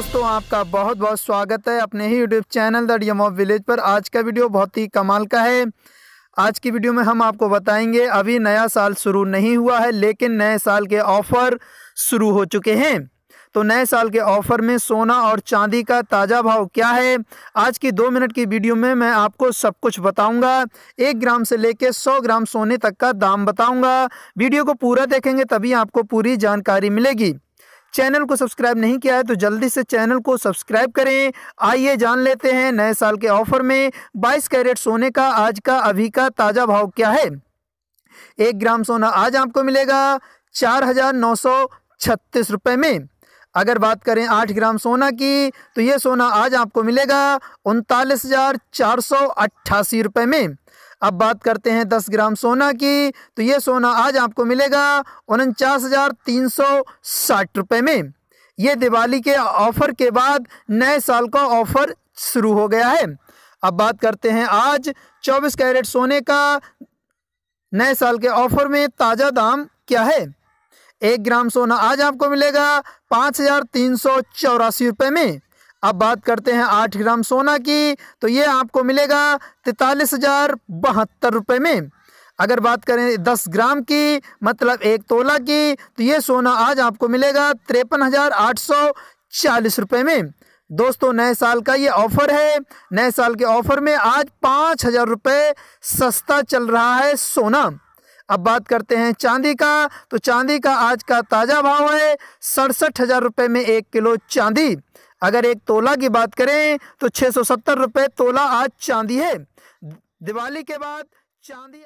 दोस्तों आपका बहुत बहुत स्वागत है अपने ही YouTube channel the DM of village पर आज का वीडियो बहुत ही कमाल का है आज की वीडियो में हम आपको बताएंगे अभी नया साल शुरू नहीं हुआ है लेकिन नए साल के ऑफ़र शुरू हो चुके हैं तो नए साल के ऑफ़र में सोना और चांदी का ताज़ा भाव क्या है आज की दो मिनट की वीडियो में मैं आपको सब कुछ बताऊंगा एक ग्राम से लेकर सौ ग्राम सोने तक का दाम बताऊंगा वीडियो को पूरा देखेंगे तभी आपको पूरी जानकारी मिलेगी चैनल को सब्सक्राइब नहीं किया है तो जल्दी से चैनल को सब्सक्राइब करें आइए जान लेते हैं नए साल के ऑफर में बाईस कैरेट सोने का आज का अभी का ताज़ा भाव क्या है एक ग्राम सोना आज आपको मिलेगा चार हज़ार नौ सौ छत्तीस रुपये में अगर बात करें आठ ग्राम सोना की तो ये सोना आज आपको मिलेगा उनतालीस हज़ार चार सौ अट्ठासी रुपये में अब बात करते हैं दस ग्राम सोना की तो ये सोना आज आपको मिलेगा उनचास हज़ार तीन सौ साठ रुपये में ये दिवाली के ऑफ़र के बाद नए साल का ऑफ़र शुरू हो गया है अब बात करते हैं आज चौबीस कैरेट सोने का नए साल के ऑफ़र में ताज़ा दाम क्या है एक ग्राम सोना आज आपको मिलेगा पाँच हज़ार तीन सौ चौरासी रुपये में अब बात करते हैं आठ ग्राम सोना की तो ये आपको मिलेगा तैतालीस हज़ार बहत्तर रुपये में अगर बात करें दस ग्राम की मतलब एक तोला की तो ये सोना आज आपको मिलेगा तिरपन हज़ार आठ सौ चालीस रुपये में दोस्तों नए साल का ये ऑफ़र है नए साल के ऑफ़र में आज पाँच हज़ार रुपये सस्ता चल रहा है सोना अब बात करते हैं चांदी का तो चांदी का आज का ताज़ा भाव है सड़सठ हज़ार रुपये में एक किलो चांदी अगर एक तोला की बात करें तो छः सौ सत्तर रुपए तोला आज चांदी है दिवाली के बाद चांदी